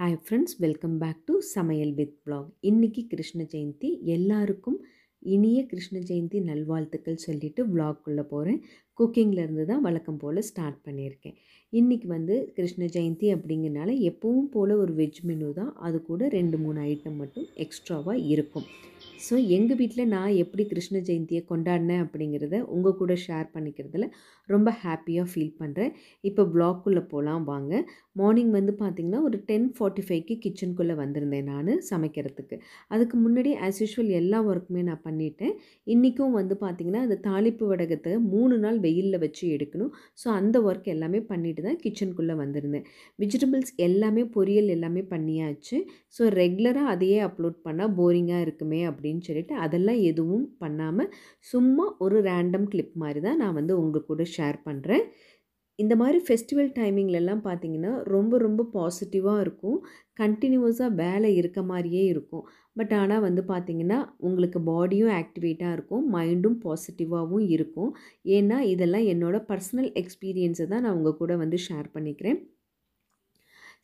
hi friends welcome back to சமையல் with blog இன்றைக்கி கிருஷ்ண ஜெயந்தி எல்லாருக்கும் இனிய கிருஷ்ண ஜெயந்தி நல்வாழ்த்துக்கள் சொல்லிவிட்டு வ்ளாக்குள்ளே போகிறேன் குக்கிங்லேருந்து தான் வழக்கம் போல் ஸ்டார்ட் பண்ணியிருக்கேன் இன்றைக்கி வந்து கிருஷ்ண ஜெயந்தி அப்படிங்கிறனால எப்பவும் போல் ஒரு வெஜ் மெனு தான் அது கூட ரெண்டு மூணு ஐட்டம் மட்டும் எக்ஸ்ட்ராவாக இருக்கும் ஸோ எங்கள் வீட்டில் நான் எப்படி கிருஷ்ண ஜெயந்தியை கொண்டாடினேன் அப்படிங்கிறத உங்கள் கூட ஷேர் பண்ணிக்கிறதுல ரொம்ப ஹாப்பியாக ஃபீல் பண்ணுறேன் இப்போ பிளாக்குள்ளே போகலாம் வாங்க மார்னிங் வந்து பார்த்திங்கன்னா ஒரு டென் ஃபார்ட்டி ஃபைவ்க்கு கிச்சனுக்குள்ளே வந்திருந்தேன் நான் சமைக்கிறதுக்கு அதுக்கு முன்னாடி ஆஸ் யூஷுவல் எல்லா ஒர்க்குமே நான் பண்ணிட்டேன் இன்றைக்கும் வந்து பார்த்திங்கன்னா அந்த தாளிப்பு வடகத்தை மூணு நாள் வெயிலில் வச்சு எடுக்கணும் ஸோ அந்த ஒர்க் எல்லாமே பண்ணிட்டு தான் கிச்சனுக்குள்ளே வந்திருந்தேன் விஜிடபிள்ஸ் எல்லாமே பொரியல் எல்லாமே பண்ணியாச்சு ஸோ ரெகுலராக அதையே அப்லோட் பண்ணால் போரிங்காக இருக்குமே அப்படின்னு சொல்லிட்டு அதெல்லாம் எதுவும் பண்ணாமல் சும்மா ஒரு ரேண்டம் கிளிப் மாதிரி தான் நான் வந்து உங்கள் கூட ஷேர் பண்ணுறேன் இந்த மாதிரி ஃபெஸ்டிவல் டைமிங்லலாம் பார்த்தீங்கன்னா ரொம்ப ரொம்ப பாசிட்டிவாக இருக்கும் கண்டினியூஸாக வேலை இருக்க மாதிரியே இருக்கும் பட் ஆனால் வந்து பார்த்திங்கன்னா உங்களுக்கு பாடியும் ஆக்டிவேட்டாக இருக்கும் மைண்டும் பாசிட்டிவாகவும் இருக்கும் ஏன்னா இதெல்லாம் என்னோடய பர்சனல் எக்ஸ்பீரியன்ஸை தான் நான் உங்கள் கூட வந்து ஷேர் பண்ணிக்கிறேன்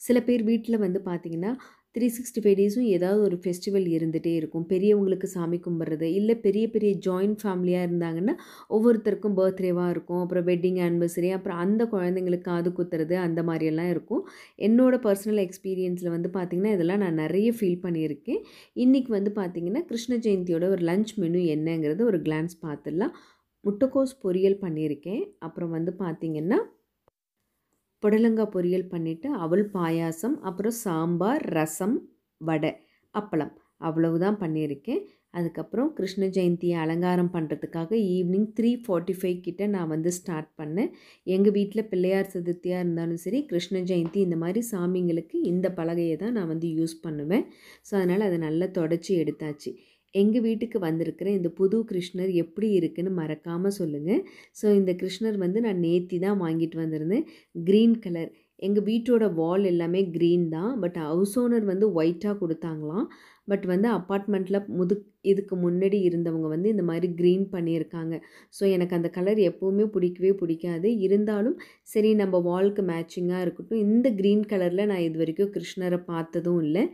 சில பேர் வீட்டில் வந்து பார்த்திங்கன்னா த்ரீ சிக்ஸ்டி ஃபைவ் டேஸும் ஏதாவது ஒரு ஃபெஸ்டிவல் இருந்துகிட்டே இருக்கும் பெரியவங்களுக்கு சாமி கும்பிட்றது இல்லை பெரிய பெரிய ஜாயிண்ட் ஃபேமிலியாக இருந்தாங்கன்னா ஒவ்வொருத்தருக்கும் பர்த்டேவாக இருக்கும் அப்புறம் வெட்டிங் ஆனிவர்சரி அப்புறம் அந்த குழந்தைங்களுக்கு காது குத்துறது அந்த மாதிரியெல்லாம் இருக்கும் என்னோடய பர்சனல் எக்ஸ்பீரியன்ஸில் வந்து பார்த்திங்கன்னா இதெல்லாம் நான் நிறைய ஃபீல் பண்ணியிருக்கேன் இன்றைக்கி வந்து பார்த்திங்கன்னா கிருஷ்ண ஜெயந்தியோட ஒரு லஞ்ச் மெனு என்னங்கிறது ஒரு கிளான்ஸ் பார்த்துடலாம் முட்டைக்கோஸ் பொரியல் பண்ணியிருக்கேன் அப்புறம் வந்து பார்த்திங்கன்னா புடலங்காய் பொரியல் பண்ணிவிட்டு அவள் பாயாசம் அப்புறம் சாம்பார் ரசம் வடை அப்பளம் அவ்வளவு தான் பண்ணியிருக்கேன் அதுக்கப்புறம் கிருஷ்ண ஜெயந்தியை அலங்காரம் பண்ணுறதுக்காக ஈவினிங் த்ரீ ஃபார்ட்டி ஃபைவ் கிட்டே நான் வந்து ஸ்டார்ட் பண்ணேன் எங்கள் வீட்டில் பிள்ளையார் சதுர்த்தியாக இருந்தாலும் சரி கிருஷ்ண ஜெயந்தி இந்த மாதிரி சாமிங்களுக்கு இந்த பலகையை தான் நான் வந்து யூஸ் பண்ணுவேன் ஸோ அதனால் அதை நல்லா தொடச்சி எடுத்தாச்சு எங்கள் வீட்டுக்கு வந்திருக்கிற இந்த புது கிருஷ்ணர் எப்படி இருக்குதுன்னு மறக்காமல் சொல்லுங்கள் ஸோ இந்த கிருஷ்ணர் வந்து நான் நேத்தி தான் வாங்கிட்டு வந்திருந்தேன் க்ரீன் கலர் எங்கள் வீட்டோட வால் எல்லாமே க்ரீன் தான் பட் ஹவுஸ் ஓனர் வந்து ஒயிட்டாக கொடுத்தாங்களாம் பட் வந்து அப்பார்ட்மெண்ட்டில் முது இதுக்கு முன்னாடி இருந்தவங்க வந்து இந்த மாதிரி க்ரீன் பண்ணியிருக்காங்க ஸோ எனக்கு அந்த கலர் எப்போவுமே பிடிக்கவே பிடிக்காது இருந்தாலும் சரி நம்ம வால்க்கு மேட்சிங்காக இருக்கட்டும் இந்த க்ரீன் கலரில் நான் இது வரைக்கும் கிருஷ்ணரை பார்த்ததும் இல்லை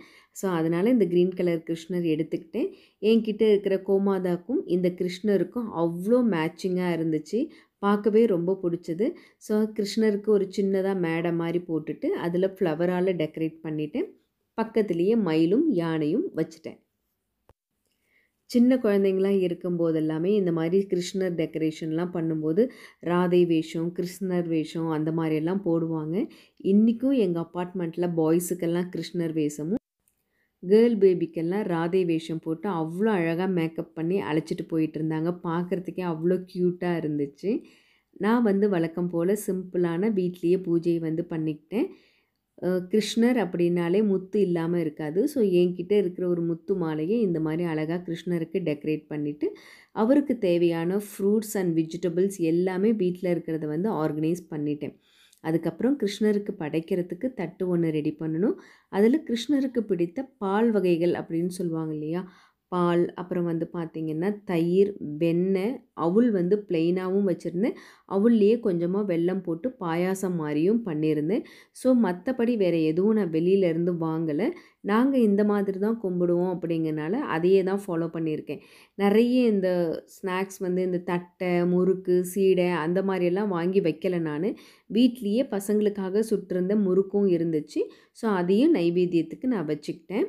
ஸோ அதனால் இந்த க்ரீன் கலர் கிருஷ்ணர் எடுத்துக்கிட்டேன் என்கிட்ட இருக்கிற கோமாதாக்கும் இந்த கிருஷ்ணருக்கும் அவ்வளோ மேட்சிங்காக இருந்துச்சு பார்க்கவே ரொம்ப பிடிச்சது ஸோ கிருஷ்ணருக்கு ஒரு சின்னதாக மேடை மாதிரி போட்டுட்டு அதில் ஃப்ளவரால் டெக்கரேட் பண்ணிவிட்டேன் பக்கத்துலேயே மயிலும் யானையும் வச்சுட்டேன் சின்ன குழந்தைங்களாம் இருக்கும்போது எல்லாமே இந்த மாதிரி கிருஷ்ணர் டெக்கரேஷன்லாம் பண்ணும்போது ராதை வேஷம் கிருஷ்ணர் வேஷம் அந்த மாதிரியெல்லாம் போடுவாங்க இன்றைக்கும் எங்கள் அப்பார்ட்மெண்ட்டில் பாய்ஸுக்கெல்லாம் கிருஷ்ணர் வேஷமும் கேர்ள் பேபிக்கெல்லாம் ராதை வேஷம் போட்டு அவ்வளோ அழகாக மேக்கப் பண்ணி அழைச்சிட்டு போயிட்டு இருந்தாங்க பார்க்குறதுக்கே அவ்வளோ க்யூட்டாக இருந்துச்சு நான் வந்து வழக்கம் போல் சிம்பிளான வீட்லேயே பூஜையை வந்து பண்ணிக்கிட்டேன் கிருஷ்ணர் அப்படின்னாலே முத்து இல்லாமல் இருக்காது ஸோ என்கிட்ட இருக்கிற ஒரு முத்து மாலையை இந்த மாதிரி அழகாக கிருஷ்ணருக்கு டெக்கரேட் பண்ணிவிட்டு அவருக்கு தேவையான ஃப்ரூட்ஸ் அண்ட் வெஜிடபிள்ஸ் எல்லாமே வீட்டில் இருக்கிறத வந்து ஆர்கனைஸ் பண்ணிட்டேன் அதுக்கப்புறம் கிருஷ்ணருக்கு படைக்கிறதுக்கு தட்டு ஒன்று ரெடி பண்ணணும் அதில் கிருஷ்ணருக்கு பிடித்த பால் வகைகள் அப்படின்னு சொல்லுவாங்க இல்லையா பால் அப்புறம் வந்து பார்த்திங்கன்னா தயிர் வெண்ணெய் அவுள் வந்து ப்ளெயினாகவும் வச்சுருந்தேன் அவுள்லேயே கொஞ்சமாக வெல்லம் போட்டு பாயாசம் மாதிரியும் பண்ணியிருந்தேன் ஸோ மற்றபடி வேறு எதுவும் நான் வெளியிலேருந்து வாங்கலை நாங்கள் இந்த மாதிரி தான் கும்பிடுவோம் அப்படிங்கிறனால அதையே தான் ஃபாலோ பண்ணியிருக்கேன் நிறைய இந்த ஸ்நாக்ஸ் வந்து இந்த தட்டை முறுக்கு சீடை அந்த மாதிரியெல்லாம் வாங்கி வைக்கலை நான் வீட்லேயே பசங்களுக்காக சுட்டிருந்த முறுக்கும் இருந்துச்சு ஸோ அதையும் நைவேத்தியத்துக்கு நான் வச்சுக்கிட்டேன்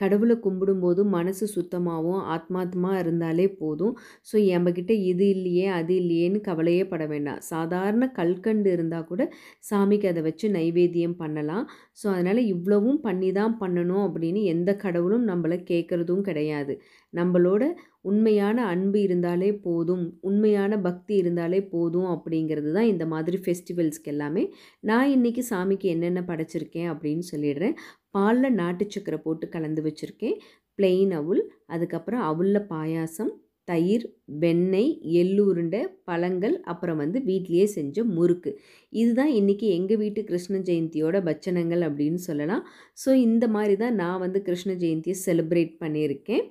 கடவுளை கும்பிடும்போது மனசு சுத்தமாகவும் ஆத்மாத்மா இருந்தாலே போதும் ஸோ என்கிட்ட இது இல்லையே அது இல்லையேன்னு கவலையே பட வேண்டாம் சாதாரண கல்கண்டு இருந்தால் கூட சாமிக்கு அதை வச்சு நைவேத்தியம் பண்ணலாம் ஸோ அதனால் இவ்வளவும் பண்ணி தான் பண்ணணும் அப்படின்னு எந்த கடவுளும் நம்மளை கேட்குறதும் கிடையாது நம்மளோட உண்மையான அன்பு இருந்தாலே போதும் உண்மையான பக்தி இருந்தாலே போதும் அப்படிங்கிறது தான் இந்த மாதிரி ஃபெஸ்டிவல்ஸ்க்கு எல்லாமே நான் இன்றைக்கி சாமிக்கு என்னென்ன படைச்சிருக்கேன் அப்படின்னு சொல்லிடுறேன் பாலில் நாட்டு சக்கரை போட்டு கலந்து வச்சுருக்கேன் பிளெயின் அவுல் அதுக்கப்புறம் அவுளில் பாயாசம் தயிர் வெண்ணெய் எள்ளுருண்டை பழங்கள் அப்புறம் வந்து வீட்லேயே செஞ்ச முறுக்கு இதுதான் இன்றைக்கி எங்கள் வீட்டு கிருஷ்ண ஜெயந்தியோட பச்சனங்கள் அப்படின்னு சொல்லலாம் ஸோ இந்த மாதிரி தான் நான் வந்து கிருஷ்ண ஜெயந்தியை செலிப்ரேட் பண்ணியிருக்கேன்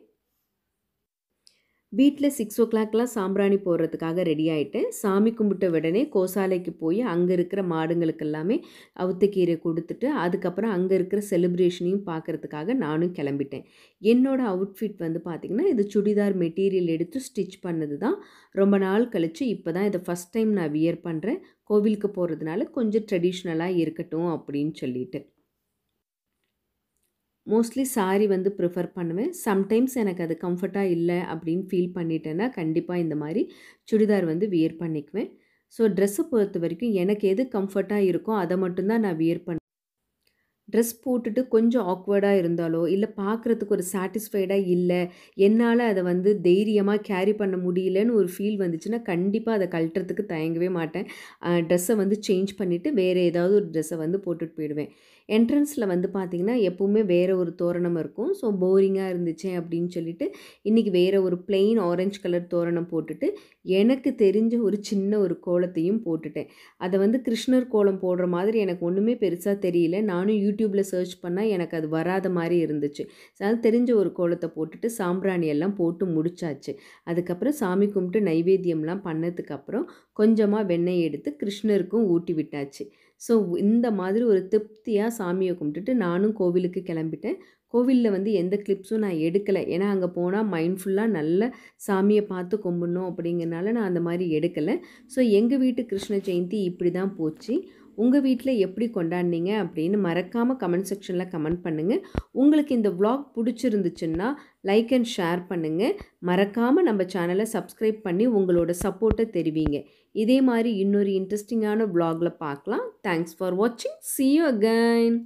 வீட்டில் சிக்ஸ் ஓ கிளாக்லாம் சாம்பிராணி போடுறதுக்காக ரெடி ஆகிட்டேன் சாமி கும்பிட்ட உடனே கோசாலைக்கு போய் அங்கே இருக்கிற மாடுங்களுக்கு எல்லாமே அவுத்தக்கீரை கொடுத்துட்டு அதுக்கப்புறம் அங்கே இருக்கிற செலிப்ரேஷனையும் பார்க்குறதுக்காக நானும் கிளம்பிட்டேன் என்னோடய அவுட்ஃபிட் வந்து பார்த்திங்கன்னா இது சுடிதார் மெட்டீரியல் எடுத்து ஸ்டிச் பண்ணது தான் ரொம்ப நாள் கழித்து இப்போ தான் இதை ஃபஸ்ட் டைம் நான் வியர் பண்ணுறேன் கோவிலுக்கு போகிறதுனால கொஞ்சம் ட்ரெடிஷ்னலாக இருக்கட்டும் அப்படின்னு சொல்லிட்டு மோஸ்ட்லி சாரி வந்து ப்ரிஃபர் பண்ணுவேன் சம்டைம்ஸ் எனக்கு அது கம்ஃபர்ட்டாக இல்லை அப்படின்னு ஃபீல் பண்ணிட்டேன்னா கண்டிப்பாக இந்த மாதிரி சுடிதார் வந்து வியர் பண்ணிக்குவேன் ஸோ ட்ரெஸ்ஸை பொறுத்த வரைக்கும் எனக்கு எது கம்ஃபர்ட்டாக இருக்கோ அதை மட்டும்தான் நான் வியர் பண்ணுவேன் ட்ரெஸ் போட்டுட்டு கொஞ்சம் ஆக்வர்டாக இருந்தாலோ இல்லை பார்க்குறதுக்கு ஒரு சாட்டிஸ்ஃபைடாக இல்லை என்னால் அதை வந்து தைரியமாக கேரி பண்ண முடியலன்னு ஒரு ஃபீல் வந்துச்சுன்னா கண்டிப்பாக அதை கழட்டுறதுக்கு தயங்கவே மாட்டேன் ட்ரெஸ்ஸை வந்து சேஞ்ச் பண்ணிவிட்டு வேறு ஏதாவது ஒரு ட்ரெஸ்ஸை வந்து போட்டுட்டு போயிடுவேன் என்ட்ரன்ஸில் வந்து பார்த்திங்கன்னா எப்போவுமே வேறு ஒரு தோரணம் இருக்கும் ஸோ போரிங்காக இருந்துச்சு அப்படின்னு சொல்லிட்டு இன்றைக்கி வேறு ஒரு பிளெயின் ஆரஞ்ச் கலர் தோரணம் போட்டுட்டு எனக்கு தெரிஞ்ச ஒரு சின்ன ஒரு கோலத்தையும் போட்டுட்டேன் அதை வந்து கிருஷ்ணர் கோலம் போடுற மாதிரி எனக்கு ஒன்றுமே பெருசாக தெரியல நானும் யூடியூப்பில் சர்ச் பண்ணால் எனக்கு அது வராத மாதிரி இருந்துச்சு அதனால் தெரிஞ்ச ஒரு கோலத்தை போட்டுட்டு சாம்பிராணி எல்லாம் போட்டு முடிச்சாச்சு அதுக்கப்புறம் சாமி கும்பிட்டு நைவேத்தியம்லாம் பண்ணதுக்கப்புறம் கொஞ்சமாக வெண்ணெய் எடுத்து கிருஷ்ணருக்கும் ஊட்டி விட்டாச்சு ஸோ இந்த மாதிரி ஒரு திருப்தியாக சாமியை கும்பிட்டுட்டு நானும் கோவிலுக்கு கிளம்பிட்டேன் கோவிலில் வந்து எந்த கிளிப்ஸும் நான் எடுக்கலை ஏன்னா அங்கே போனால் மைண்ட்ஃபுல்லாக நல்ல சாமியை பார்த்து கும்பிடணும் அப்படிங்கிறனால நான் அந்த மாதிரி எடுக்கலை ஸோ எங்கள் வீட்டு கிருஷ்ண ஜெயந்தி இப்படி தான் போச்சு உங்கள் வீட்டில் எப்படி கொண்டாடினீங்க அப்படின்னு மறக்காமல் கமெண்ட் செக்ஷனில் கமெண்ட் பண்ணுங்கள் உங்களுக்கு இந்த வ்ளாக் பிடிச்சிருந்துச்சுன்னா லைக் அண்ட் ஷேர் பண்ணுங்கள் மறக்காமல் நம்ம சேனலை சப்ஸ்கிரைப் பண்ணி உங்களோட சப்போர்ட்டை தெரிவிங்க இதே மாதிரி இன்னொரு இன்ட்ரெஸ்டிங்கான வ்ளாகில் பார்க்கலாம் தேங்க்ஸ் ஃபார் வாட்சிங் சி யூ அகைன்